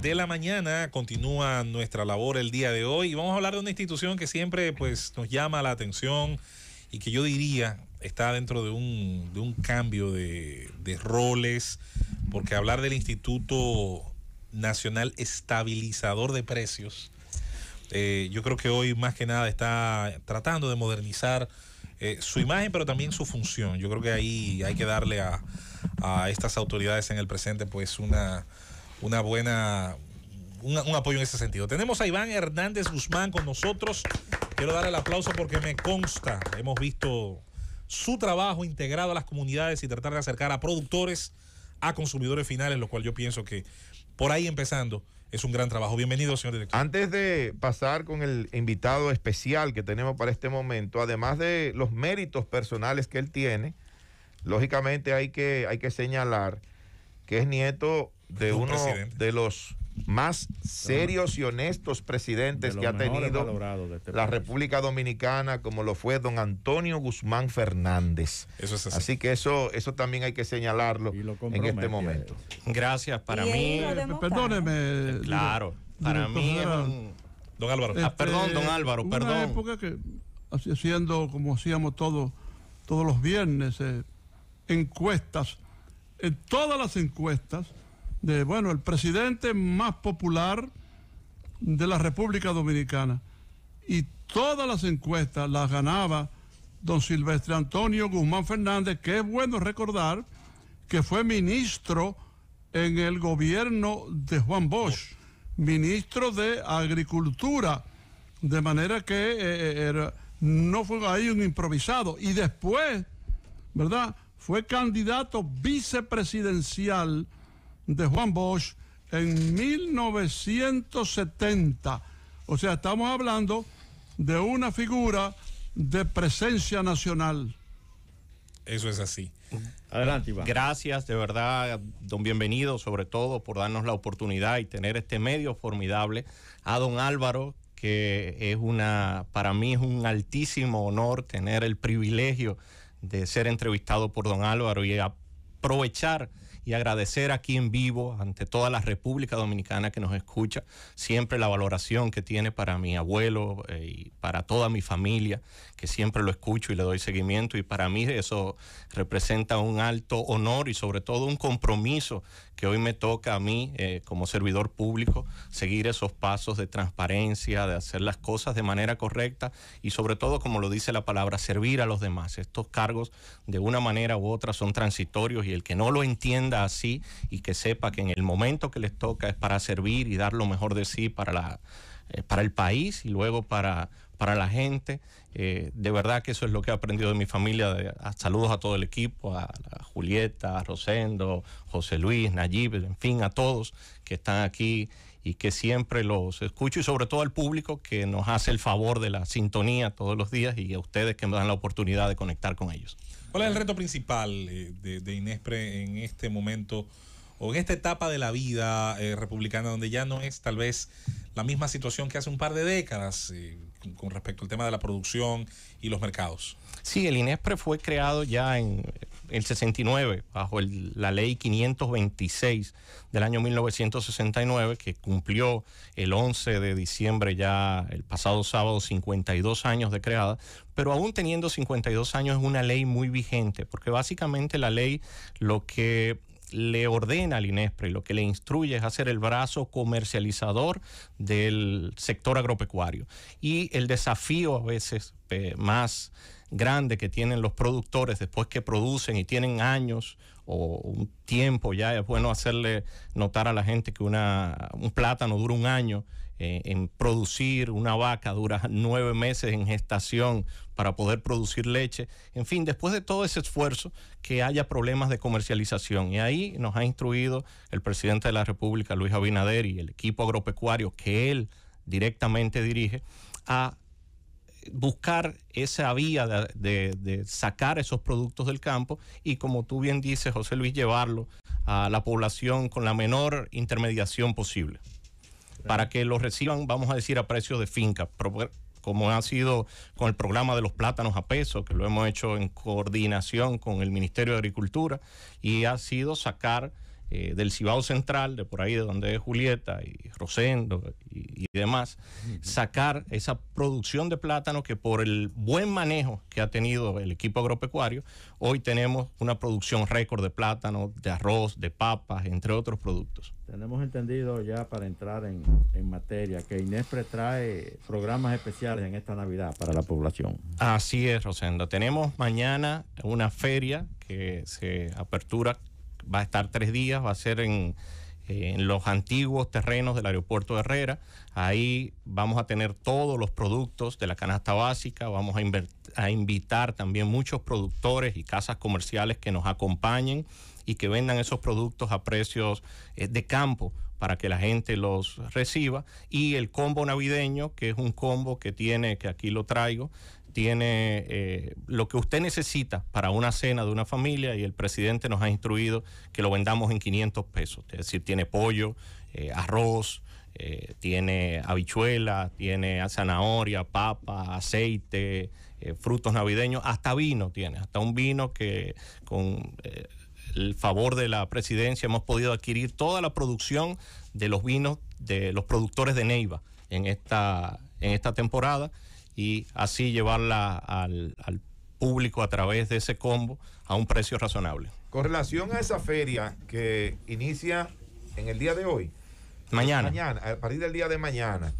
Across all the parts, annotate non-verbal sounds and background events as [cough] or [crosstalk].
de la mañana. Continúa nuestra labor el día de hoy y vamos a hablar de una institución que siempre pues, nos llama la atención y que yo diría está dentro de un, de un cambio de, roles, porque hablar del Instituto Nacional Estabilizador de Precios, eh, yo creo que hoy más que nada está tratando de modernizar eh, su imagen, pero también su función. Yo creo que ahí hay que darle a, a estas autoridades en el presente pues una una buena, un, apoyo en ese sentido. Tenemos a Iván Hernández Guzmán con nosotros. Quiero darle el aplauso porque me consta, hemos visto su trabajo integrado a las comunidades y tratar de acercar a productores a consumidores finales, lo cual yo pienso que por ahí empezando es un gran trabajo. Bienvenido, señor director. Antes de pasar con el invitado especial que tenemos para este momento, además de los méritos personales que él tiene, lógicamente hay que, hay que señalar que es nieto de uno de los más serios y honestos presidentes que ha tenido este la República Dominicana, como lo fue don Antonio Guzmán Fernández. así. que eso, eso también hay que señalarlo en este momento. Gracias para mí. Perdóneme. Claro, para mí Don Álvaro. Ah, perdón, don este, Álvaro, una perdón. época que, haciendo como hacíamos todos todos los viernes, eh, encuestas, en todas las encuestas, de, bueno, el presidente más popular de la República Dominicana. Y todas las encuestas las ganaba don Silvestre Antonio Guzmán Fernández, que es bueno recordar que fue ministro en el gobierno de Juan Bosch, ministro de Agricultura, de manera que eh, eh, no fue ahí un improvisado. Y después, ¿verdad? Fue candidato vicepresidencial de Juan Bosch en 1970. O sea, estamos hablando de una figura de presencia nacional. Eso es así. Adelante, Iván. Gracias de verdad, don Bienvenido, sobre todo por darnos la oportunidad y tener este medio formidable. A don Álvaro, que es una, para mí es un altísimo honor tener el privilegio de ser entrevistado por don Álvaro y aprovechar y agradecer aquí en vivo ante toda la República Dominicana que nos escucha, siempre la valoración que tiene para mi abuelo eh, y para toda mi familia, que siempre lo escucho y le doy seguimiento y para mí eso representa un alto honor y sobre todo un compromiso que hoy me toca a mí eh, como servidor público seguir esos pasos de transparencia, de hacer las cosas de manera correcta y sobre todo, como lo dice la palabra, servir a los demás. Estos cargos de una manera u otra son transitorios y el que no lo entienda así y que sepa que en el momento que les toca es para servir y dar lo mejor de sí para, la, eh, para el país y luego para para la gente. Eh, de verdad que eso es lo que he aprendido de mi familia. Ah, saludos a todo el equipo, a, Julieta, a Rosendo, José Luis, Nayib, en fin, a todos que están aquí y que siempre los escucho y sobre todo al público que nos hace el favor de la sintonía todos los días y a ustedes que me dan la oportunidad de conectar con ellos. ¿Cuál es el reto principal eh, de, de Inespre en este momento? o en esta etapa de la vida eh, republicana donde ya no es tal vez la misma situación que hace un par de décadas eh, con respecto al tema de la producción y los mercados. Sí, el INESPRE fue creado ya en el 69 bajo la ley 526 del año 1969 que cumplió el 11 de diciembre ya el pasado sábado 52 años de creada, pero aún teniendo 52 años es una ley muy vigente porque básicamente la ley lo que le ordena al INESPRE, lo que le instruye es hacer el brazo comercializador del sector agropecuario. Y el desafío a veces eh, más grande que tienen los productores después que producen y tienen años o un tiempo ya, es bueno hacerle notar a la gente que una, un plátano dura un año eh, en producir una vaca, dura nueve meses en gestación para poder producir leche. En fin, después de todo ese esfuerzo, que haya problemas de comercialización. Y ahí nos ha instruido el presidente de la República, Luis Abinader, y el equipo agropecuario que él directamente dirige, a buscar esa vía de, de, sacar esos productos del campo y como tú bien dices, José Luis, llevarlo a la población con la menor intermediación posible para que los reciban, vamos a decir, a precio de finca, como ha sido con el programa de los plátanos a peso, que lo hemos hecho en coordinación con el Ministerio de Agricultura, y ha sido sacar eh, del Cibao Central, de por ahí de donde es Julieta y Rosendo y, demás, sacar esa producción de plátano que por el buen manejo que ha tenido el equipo agropecuario, hoy tenemos una producción récord de plátano, de arroz, de papas, entre otros productos. Tenemos entendido ya para entrar en, materia que Inespre trae programas especiales en esta Navidad para la población. Así es, Rosendo, Tenemos mañana una feria que se apertura va a estar tres días, va a ser eh, en, los antiguos terrenos del aeropuerto de Herrera. Ahí vamos a tener todos los productos de la canasta básica, vamos a, invitar también muchos productores y casas comerciales que nos acompañen y que vendan esos productos a precios eh, de campo para que la gente los reciba. Y el combo navideño, que es un combo que tiene, que aquí lo traigo, tiene eh, lo que usted necesita para una cena de una familia y el presidente nos ha instruido que lo vendamos en 500 pesos. Es decir, tiene pollo, eh, arroz, eh, tiene habichuela, tiene zanahoria, papa, aceite, frutos navideños, hasta vino tiene, hasta un vino que con el favor de la presidencia hemos podido adquirir toda la producción de los vinos de los productores de Neiva en esta temporada y así llevarla al, público a través de ese combo a un precio razonable. Con relación a esa feria que inicia en el día de hoy, mañana, a partir del día de mañana,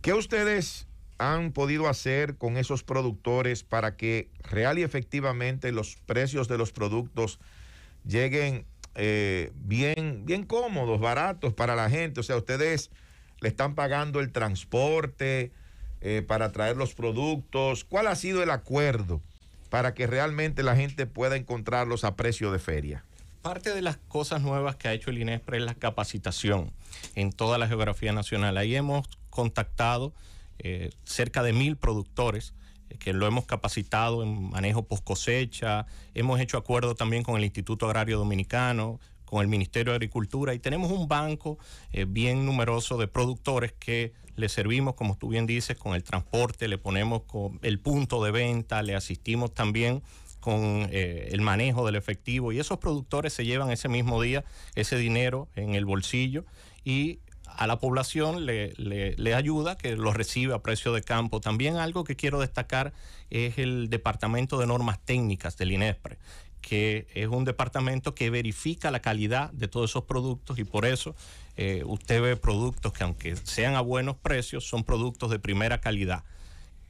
¿qué ustedes han podido hacer con esos productores para que real y efectivamente los precios de los productos lleguen eh, bien, bien cómodos, baratos para la gente? O sea, ustedes le están pagando el transporte, eh, para traer los productos? ¿Cuál ha sido el acuerdo para que realmente la gente pueda encontrarlos a precio de feria? Parte de las cosas nuevas que ha hecho el INESPRE es la capacitación en toda la geografía nacional. Ahí hemos contactado eh, cerca de mil productores eh, que lo hemos capacitado en manejo post cosecha, hemos hecho acuerdo también con el Instituto Agrario Dominicano, con el Ministerio de Agricultura y tenemos un banco eh, bien numeroso de productores que le servimos, como tú bien dices, con el transporte, le ponemos con el punto de venta, le asistimos también con eh, el manejo del efectivo y esos productores se llevan ese mismo día ese dinero en el bolsillo y a la población le, le, ayuda, que lo recibe a precio de campo. También algo que quiero destacar es el Departamento de Normas Técnicas del INESPRE, que es un departamento que verifica la calidad de todos esos productos y por eso eh, usted ve productos que aunque sean a buenos precios, son productos de primera calidad.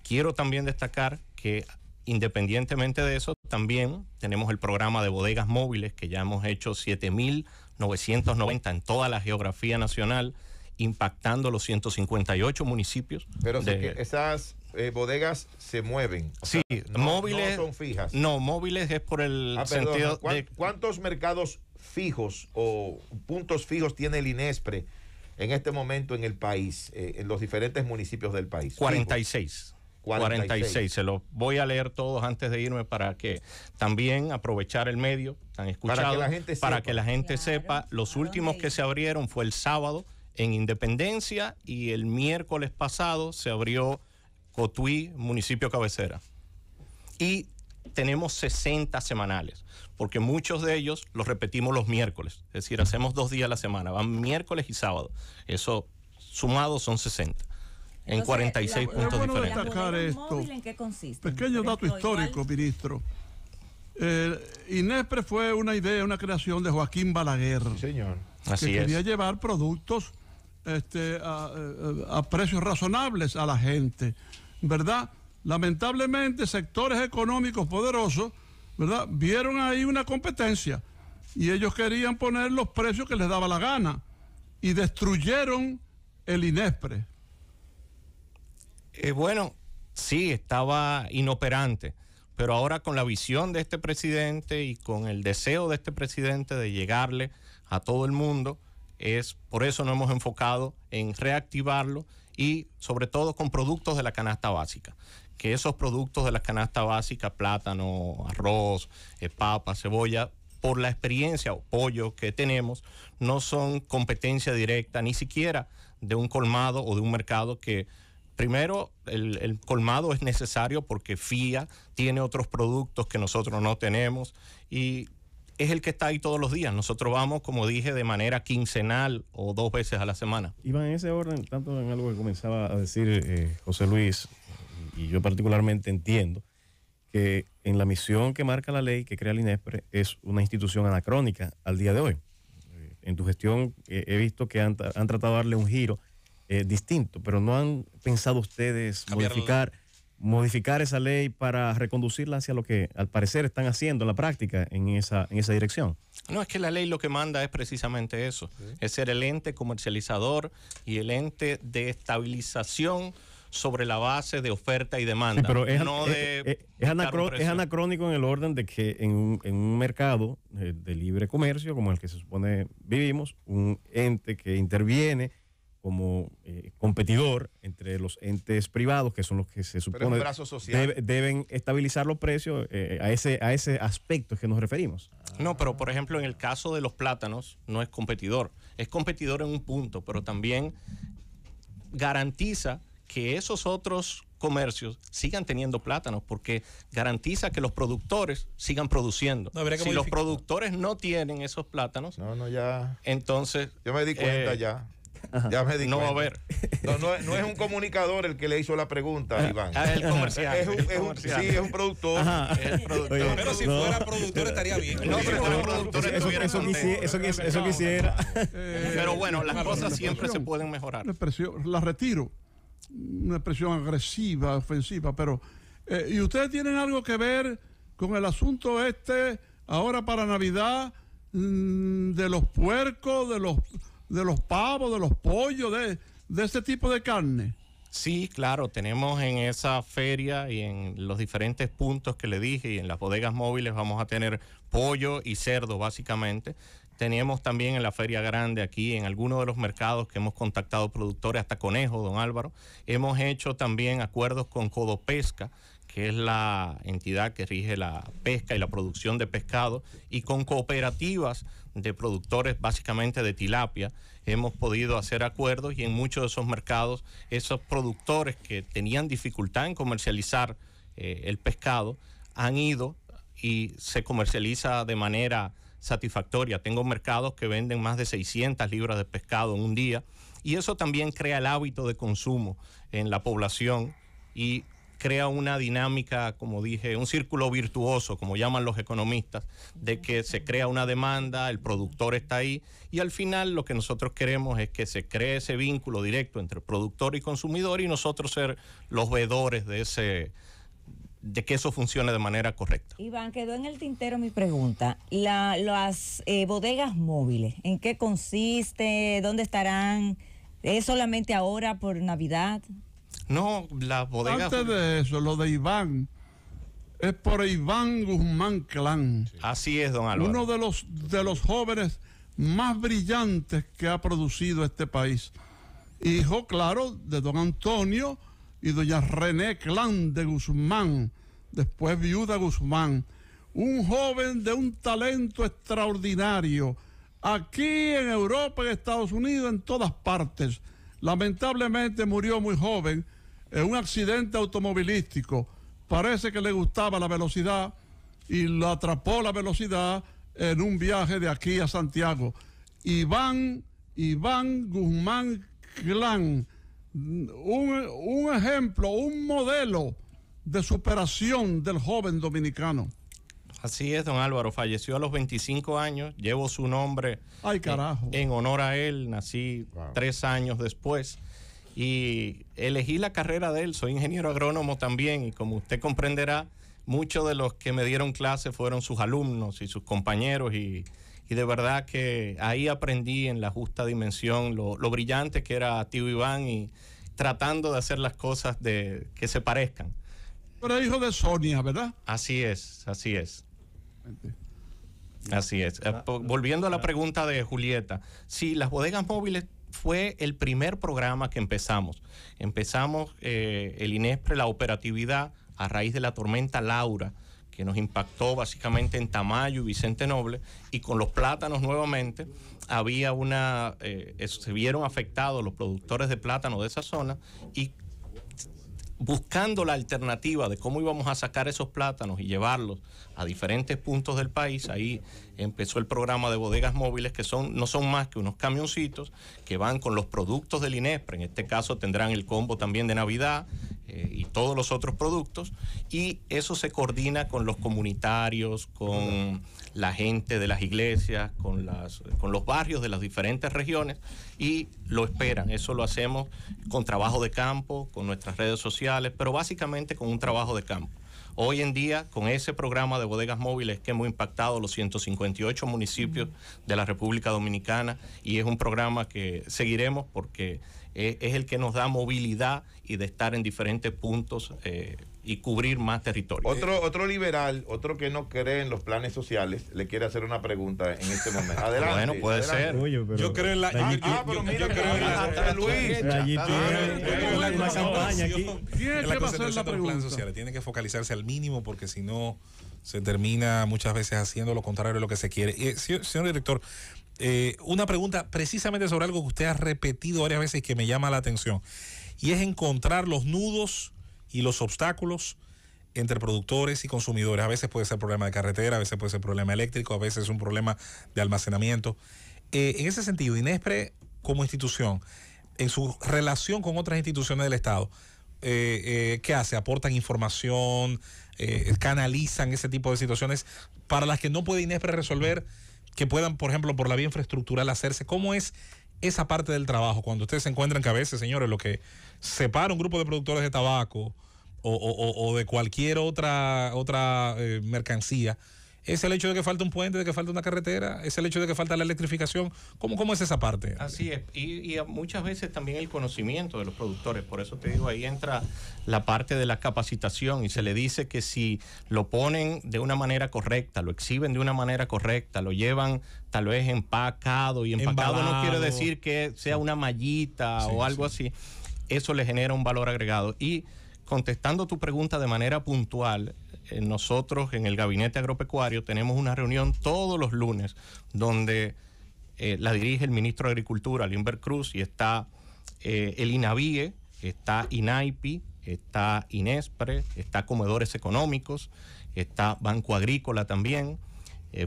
Quiero también destacar que independientemente de eso, también tenemos el programa de bodegas móviles que ya hemos hecho 7.990 en toda la geografía nacional impactando los 158 municipios. Pero de, esas eh, bodegas se mueven. sí, móviles. No son fijas. No, móviles es por el ah, sentido. ¿Cuántos mercados fijos o puntos fijos tiene el INESPRE en este momento en el país, eh, en los diferentes municipios del país? 46. 46. Se los voy a leer todos antes de irme para que también aprovechar el medio han escuchado. Para que la gente sepa. Los últimos que se abrieron fue el sábado en Independencia y el miércoles pasado se abrió Cotuí, municipio cabecera. Y tenemos 60 semanales, porque muchos de ellos los repetimos los miércoles, es decir, hacemos dos días a la semana, van miércoles y sábado. Eso sumado son 60. En 46 puntos diferentes. destacar esto. Pequeño dato histórico, ministro. Eh, Inespre fue una idea, una creación de Joaquín Balaguer. señor. Así que quería llevar productos este, a, precios razonables a la gente, ¿verdad? Lamentablemente, sectores económicos poderosos, ¿verdad? Vieron ahí una competencia y ellos querían poner los precios que les daba la gana y destruyeron el INESPRE. Eh, bueno, sí, estaba inoperante, pero ahora con la visión de este presidente y con el deseo de este presidente de llegarle a todo el mundo, por eso nos hemos enfocado en reactivarlo y sobre todo con productos de la canasta básica. Que esos productos de la canasta básica, plátano, arroz, eh, papa, cebolla, por la experiencia o pollo que tenemos, no son competencia directa ni siquiera de un colmado o de un mercado que primero, el, el, colmado es necesario porque FIA tiene otros productos que nosotros no tenemos y es el que está ahí todos los días. Nosotros vamos, como dije, de manera quincenal o dos veces a la semana. Iván, en ese orden, tanto en algo que comenzaba a decir eh, José Luis, y yo particularmente entiendo, que en la misión que marca la ley que crea el INESPRE es una institución anacrónica al día de hoy. Eh, en tu gestión eh, he visto que han, tratado de darle un giro distinto, pero no han pensado ustedes modificar modificar esa ley para reconducirla hacia lo que al parecer están haciendo en la práctica en esa, en esa dirección. No, es que la ley lo que manda es precisamente eso, es ser el ente comercializador y el ente de estabilización sobre la base de oferta y demanda. Eh, pero es, eh, eh, anacrónico en el orden de que en un, en un mercado de libre comercio como el que se supone vivimos, un ente que interviene como eh, competidor entre los entes privados, que son los que se supone deben estabilizar los precios, eh, a, ese, a ese aspecto que nos referimos. No, pero por ejemplo, en el caso de los plátanos, no es competidor. Es competidor en un punto, pero también garantiza que esos otros comercios sigan teniendo plátanos porque garantiza que los productores sigan produciendo. si los productores no tienen esos plátanos, ya. entonces... Yo me di cuenta eh, ya no a ver No, es un comunicador el que le hizo la pregunta, ah, Iván. Ah, el comercial. Es un, sí, es un productor. pero si fuera productor estaría bien. No, pero si fuera productor eso, eso, quisiera, eso, eh, quisiera. Pero bueno, las cosas siempre se pueden mejorar. La retiro. Una expresión agresiva, ofensiva, pero... Eh, ¿Y ustedes tienen algo que ver con el asunto este, ahora para Navidad, mm, de los puercos, de los de los pavos, de los pollos, de, ese tipo de carne. Sí, claro, tenemos en esa feria y en los diferentes puntos que le dije y en las bodegas móviles vamos a tener pollo y cerdo básicamente. Tenemos también en la feria grande aquí, en algunos de los mercados que hemos contactado productores, hasta conejo, don Álvaro. Hemos hecho también acuerdos con Codopesca, que es la entidad que rige la pesca y la producción de pescado, y con cooperativas de productores básicamente de tilapia, hemos podido hacer acuerdos y en muchos de esos mercados esos productores que tenían dificultad en comercializar eh, el pescado han ido y se comercializa de manera satisfactoria. Tengo mercados que venden más de 600 libras de pescado en un día y eso también crea el hábito de consumo en la población y crea una dinámica, como dije, un círculo virtuoso, como llaman los economistas, de que se crea una demanda, el productor está ahí y al final lo que nosotros queremos es que se cree ese vínculo directo entre productor y consumidor y nosotros ser los veedores de ese de que eso funcione de manera correcta. Iván, quedó en el tintero mi pregunta. las eh, bodegas móviles, ¿en qué consiste? ¿Dónde estarán? ¿Es solamente ahora por Navidad? No, la bodega. Antes de eso, lo de Iván. Es por Iván Guzmán Clan. Así es, don Álvaro. Uno de los, de los jóvenes más brillantes que ha producido este país. Hijo, claro, de don Antonio y doña René Clan de Guzmán, después viuda Guzmán. Un joven de un talento extraordinario, aquí en Europa, en Estados Unidos, en todas partes Lamentablemente murió muy joven en un accidente automovilístico. Parece que le gustaba la velocidad y lo atrapó la velocidad en un viaje de aquí a Santiago. Iván, Iván Guzmán Clan, un ejemplo, un modelo de superación del joven dominicano. Así es, don Álvaro. Falleció a los 25 años. Llevo su nombre En, honor a él. Nací tres años después. Y elegí la carrera de él. Soy ingeniero agrónomo también. Y como usted comprenderá, muchos de los que me dieron clase fueron sus alumnos y sus compañeros. Y, y de verdad que ahí aprendí en la justa dimensión lo, lo brillante que era Tío Iván y tratando de hacer las cosas de, que se parezcan. Pero hijo de Sonia, ¿verdad? Así es, así es. Así es. Eh, volviendo a la pregunta de Julieta, sí, las bodegas móviles fue el primer programa que empezamos. Empezamos eh, el INESPRE, la operatividad, a raíz de la tormenta Laura, que nos impactó básicamente en Tamayo y Vicente Noble, y con los plátanos nuevamente, había una, eh, se vieron afectados los productores de plátano de esa zona y buscando la alternativa de cómo íbamos a sacar esos plátanos y llevarlos a diferentes puntos del país, ahí empezó el programa de bodegas móviles que son, no son más que unos camioncitos que van con los productos del INESPRE, en este caso tendrán el combo también de Navidad, eh, y todos los otros productos, y eso se coordina con los comunitarios, con la gente de las iglesias, con, las, con los barrios de las diferentes regiones, y lo esperan. Eso lo hacemos con trabajo de campo, con nuestras redes sociales, pero básicamente con un trabajo de campo. Hoy en día, con ese programa de bodegas móviles que hemos impactado los 158 municipios de la República Dominicana, y es un programa que seguiremos porque eh, es el que nos da movilidad y de estar en diferentes puntos eh, y cubrir más territorio. Otro, otro liberal, otro que no cree en los planes sociales, le quiere hacer una pregunta en este momento. Adelante. bueno, puede ser. yo creo en la. Ah, ah pero mira, creo en la. Luis. La, campaña Tiene que Tiene que focalizarse al mínimo porque si no se termina muchas veces haciendo lo contrario de lo que se quiere. Y, señor director, eh, una pregunta precisamente sobre algo que usted ha repetido varias veces y que me llama la atención, y es encontrar los nudos y los obstáculos entre productores y consumidores. A veces puede ser problema de carretera, a veces puede ser problema eléctrico, a veces es un problema de almacenamiento. Eh, en ese sentido, Inespre como institución, en su relación con otras instituciones del Estado, eh, ¿qué hace? ¿Aportan información? ¿Canalizan ese tipo de situaciones para las que no puede Inespre resolver? que puedan, por ejemplo, por la vía infraestructural hacerse? ¿Cómo es esa parte del trabajo cuando ustedes se encuentran que a veces, señores, lo que separa un grupo de productores de tabaco o, de cualquier otra, otra eh, mercancía? es el hecho de que falta un puente, de que falta una carretera, es el hecho de que falta la electrificación. ¿Cómo, cómo es esa parte? Así es, y, muchas veces también el conocimiento de los productores, por eso te digo, ahí entra la parte de la capacitación y se le dice que si lo ponen de una manera correcta, lo exhiben de una manera correcta, lo llevan tal vez empacado, y empacado no quiere decir que sea una mallita o algo así, eso le genera un valor agregado. Y contestando tu pregunta de manera puntual, eh, nosotros en el Gabinete Agropecuario tenemos una reunión todos los lunes donde eh, la dirige el ministro de Agricultura, Limber Cruz, y está eh, el INAVIE, está INAIPI, está INESPRE, está Comedores Económicos, está Banco Agrícola también,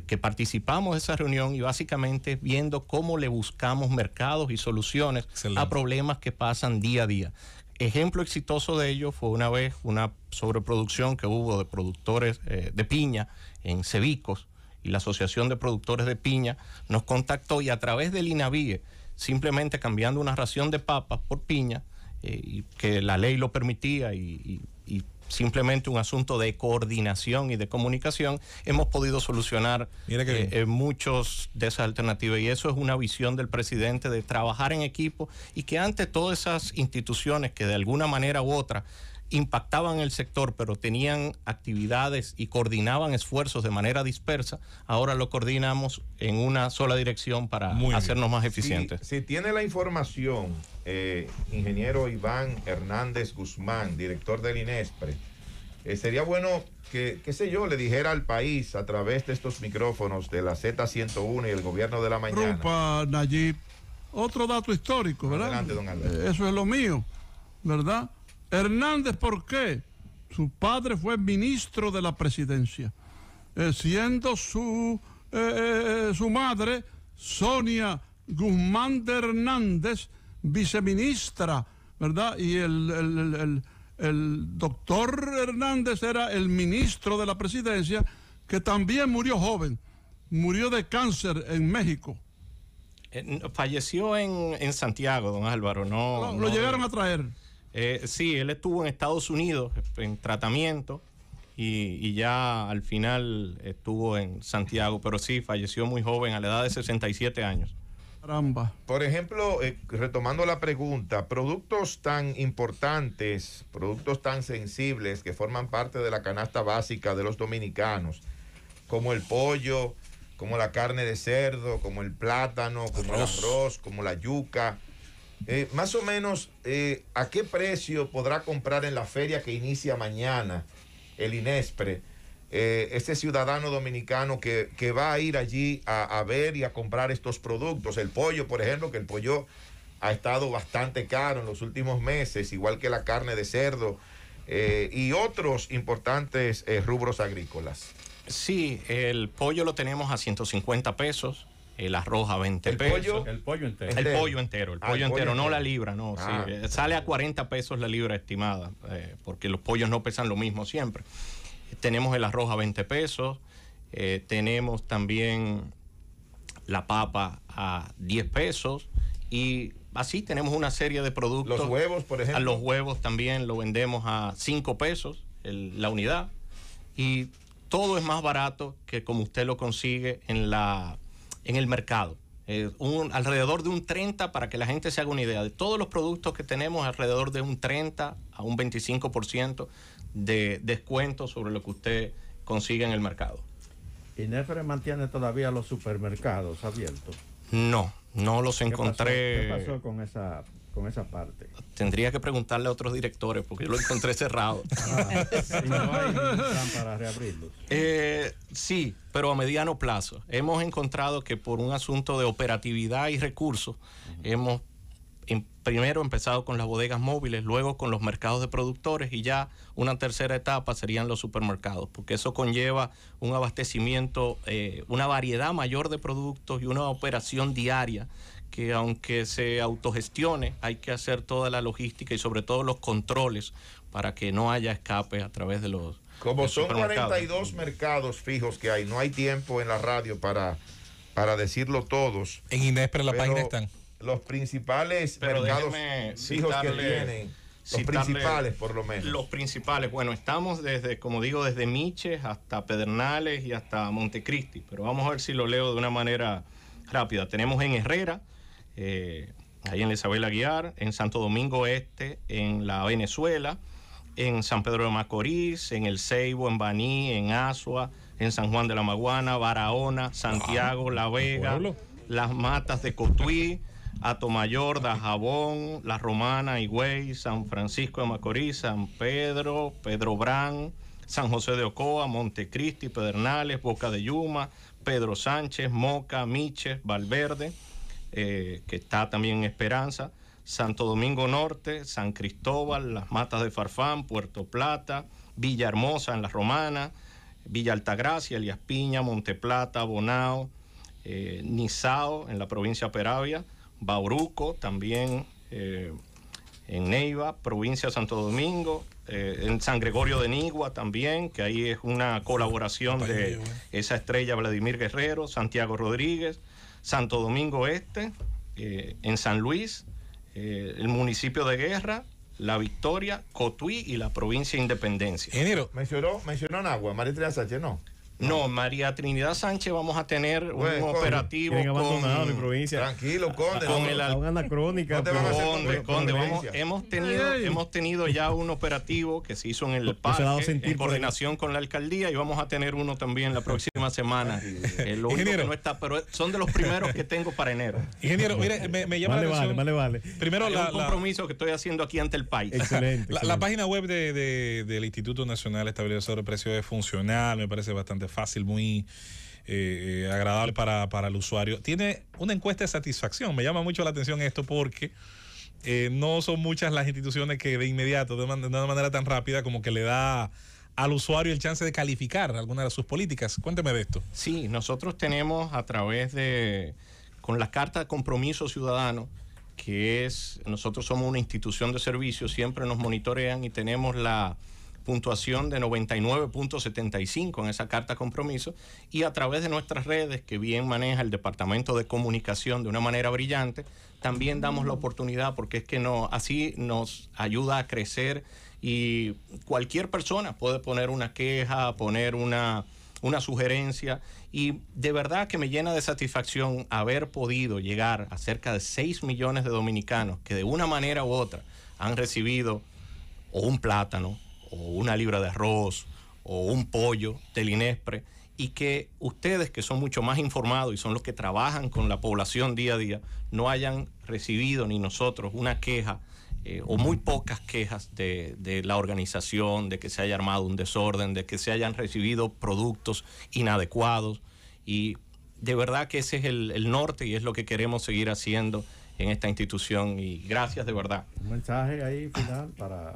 que participamos de esa reunión y básicamente viendo cómo le buscamos mercados y soluciones a problemas que pasan día a día. Ejemplo exitoso de ello fue una vez una sobreproducción que hubo de productores eh, de piña en Cebicos y la Asociación de Productores de Piña nos contactó y a través del INAVIE, simplemente cambiando una ración de papas por piña, eh, y que la ley lo permitía y, y simplemente un asunto de coordinación y de comunicación, hemos podido solucionar eh, eh, muchos de esas alternativas. Y eso es una visión del presidente de trabajar en equipo y que ante todas esas instituciones que de alguna manera u otra impactaban el sector, pero tenían actividades y coordinaban esfuerzos de manera dispersa, ahora lo coordinamos en una sola dirección para hacernos más eficientes. Si, tiene la información, eh, ingeniero Iván Hernández Guzmán, director del INESPRE, eh, sería bueno que, qué sé yo, le dijera al país a través de estos micrófonos de la Z101 y el gobierno de la mañana. Rupa, Nayib. Otro dato histórico, ¿verdad? eso es lo mío, ¿verdad? Hernández, ¿por qué? Su padre fue ministro de la presidencia, eh, siendo su, eh, eh, su madre, Sonia Guzmán de Hernández, viceministra, ¿verdad? Y el, doctor Hernández era el ministro de la presidencia, que también murió joven, murió de cáncer en México. falleció en, Santiago, don Álvaro, no... lo llegaron a traer. Eh, sí, él estuvo en Estados Unidos en tratamiento y, ya al final estuvo en Santiago, pero sí, falleció muy joven, a la edad de 67 años. Caramba. Por ejemplo, eh, retomando la pregunta, productos tan importantes, productos tan sensibles que forman parte de la canasta básica de los dominicanos, como el pollo, como la carne de cerdo, como el plátano, como el arroz, como la yuca eh, más o menos, eh, ¿a qué precio podrá comprar en la feria que inicia mañana el INESPRE ese eh, este ciudadano dominicano que, va a ir allí a, a, ver y a comprar estos productos? El pollo, por ejemplo, que el pollo ha estado bastante caro en los últimos meses, igual que la carne de cerdo y otros importantes rubros agrícolas. Sí, el pollo lo tenemos a 150 pesos eh, el arroz a 20 pesos. Pollo, el pollo entero. El pollo entero, ah, el pollo, entero, no la libra, no. Ah. Eh, sale a 40 pesos la libra estimada, eh, porque los pollos no pesan lo mismo siempre. Tenemos el arroz a 20 pesos, tenemos también la papa a 10 pesos y así tenemos una serie de productos. Los huevos, por ah, ejemplo. los huevos también lo vendemos a 5 pesos la unidad y todo es más barato que como usted lo consigue en la en el mercado. Eh, un, alrededor de un 30, para que la gente se haga una idea, de todos los productos que tenemos, alrededor de un 30 a un 25% de descuento sobre lo que usted consigue en el mercado. ¿Inefre mantiene todavía los supermercados abiertos? No, no los encontré. ¿Qué pasó con esa con esa parte. Tendría que preguntarle a otros directores porque yo lo encontré cerrado. [laughs] Ah, eh, sí, pero a mediano plazo. Hemos encontrado que por un asunto de operatividad y recursos, hemos em, primero empezado con las bodegas móviles, luego con los mercados de productores y ya una tercera etapa serían los supermercados, porque eso conlleva un abastecimiento, eh, una variedad mayor de productos y una operación diaria que aunque se autogestione, hay que hacer toda la logística y sobre todo los controles para que no haya escape a través de los... Como son 42 mercados fijos que hay, no hay tiempo en la radio para, para decirlo todos. En pero la página están. Los principales mercados fijos que tienen. Los principales, por lo menos. Los principales. Bueno, estamos desde, como digo, desde Miches hasta Pedernales y hasta Montecristi. Pero vamos a ver si lo leo de una manera rápida. Tenemos en Herrera, eh, ahí en la Isabel Aguiar, en Santo Domingo Este, en la Venezuela, en San Pedro de Macorís, en El Ceibo, en Baní, en Asua, en San Juan de la Maguana, Barahona, ah, Santiago, La Vega, Las Matas de Cotuí, Atomayor, Dajabón, La Romana, Higüey, San Francisco de Macorís, San Pedro, Pedro Brán, San José de Ocoa, Montecristi, Pedernales, Boca de Yuma, Pedro Sánchez, Moca, Miches, Valverde. Eh, que está también en Esperanza, Santo Domingo Norte, San Cristóbal, Las Matas de Farfán, Puerto Plata, Villa Hermosa en La Romanas Villa Altagracia, Elías Piña, Plata, Bonao, eh, Nizao en la provincia Peravia, Bauruco también eh, en Neiva, provincia de Santo Domingo, en San Gregorio de Nigua también, que ahí es una colaboración de esa estrella Vladimir Guerrero, Santiago Rodríguez, Santo Domingo Este, eh, en San Luis, eh, el municipio de Guerra, La Victoria, Cotuí y la provincia de Independencia. Ingeniero, mencionó, mencionó María no. No, María Trinidad Sánchez vamos a tener un operativo con, mi provincia. Tranquilo, Conde. Con el, crónica. Conde, conde, hemos, tenido, hemos tenido ya un operativo que se hizo en el parque en coordinación con la alcaldía y vamos a tener uno también la próxima [laughs] semana. Ingeniero. no está, pero son de los primeros que tengo para enero. Ingeniero, mire, me, llama la atención. Vale, Primero, Hay compromiso que estoy haciendo aquí ante el país. Excelente. La, página web del Instituto Nacional Establecedor de Precios es funcional, me parece bastante fácil, muy eh, agradable para, el usuario. Tiene una encuesta de satisfacción. Me llama mucho la atención esto porque eh, no son muchas las instituciones que de inmediato, de, de una manera tan rápida, como que le da al usuario el chance de calificar alguna de sus políticas. Cuénteme de esto. Sí, nosotros tenemos a través de, con la Carta de Compromiso Ciudadano, que es, nosotros somos una institución de servicio, siempre nos monitorean y tenemos la puntuación de 99.75 en esa carta compromiso y a través de nuestras redes que bien maneja el Departamento de Comunicación de una manera brillante, también damos la oportunidad porque es que no, así nos ayuda a crecer y cualquier persona puede poner una queja, poner una sugerencia y de verdad que me llena de satisfacción haber podido llegar a cerca de 6 millones de dominicanos que de una manera u otra han recibido un plátano o una libra de arroz o un pollo del INESPRE y que ustedes que son mucho más informados y son los que trabajan con la población día a día no hayan recibido ni nosotros una queja eh, o muy pocas quejas de, la organización, de que se haya armado un desorden, de que se hayan recibido productos inadecuados. Y de verdad que ese es el, el norte y es lo que queremos seguir haciendo en esta institución. Y gracias de verdad. Un mensaje ahí final para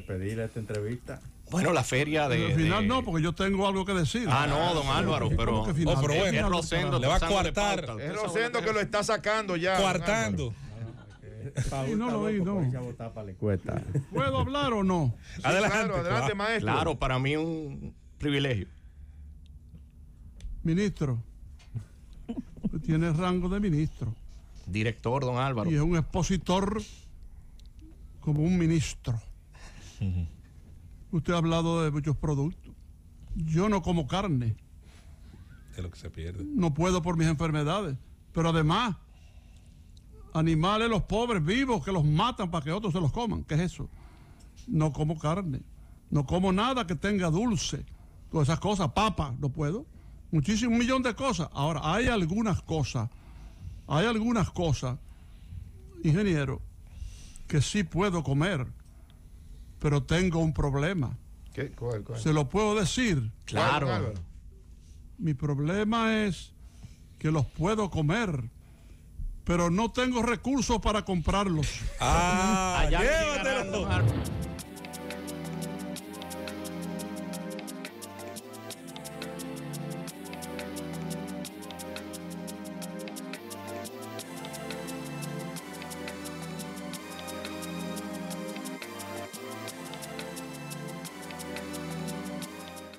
Pedirle esta entrevista. Bueno, la feria de. al final no, porque yo tengo algo que decir. Ah, no, don Álvaro, pero. Que pero oh, bueno, es le va a Es que lo está sacando ya. Coartando. no lo no. ¿Puedo hablar o no? adelante, claro, maestro. Claro, para mí un privilegio. Ministro, tiene rango de ministro. Director, don Álvaro. Y es un expositor como un ministro. Usted ha hablado de muchos productos. Yo no como carne. De lo que se pierde. No puedo por mis enfermedades. Pero además, animales, los pobres vivos que los matan para que otros se los coman. ¿Qué es eso? No como carne. No como nada que tenga dulce. Todas esas cosas. Papa, no puedo. Muchísimo, un millón de cosas. Ahora, hay algunas cosas. Hay algunas cosas, ingeniero, que sí puedo comer pero tengo un problema. ¿Qué? Se lo puedo decir. Claro. Mi problema es que los puedo comer, pero no tengo recursos para comprarlos. Ah,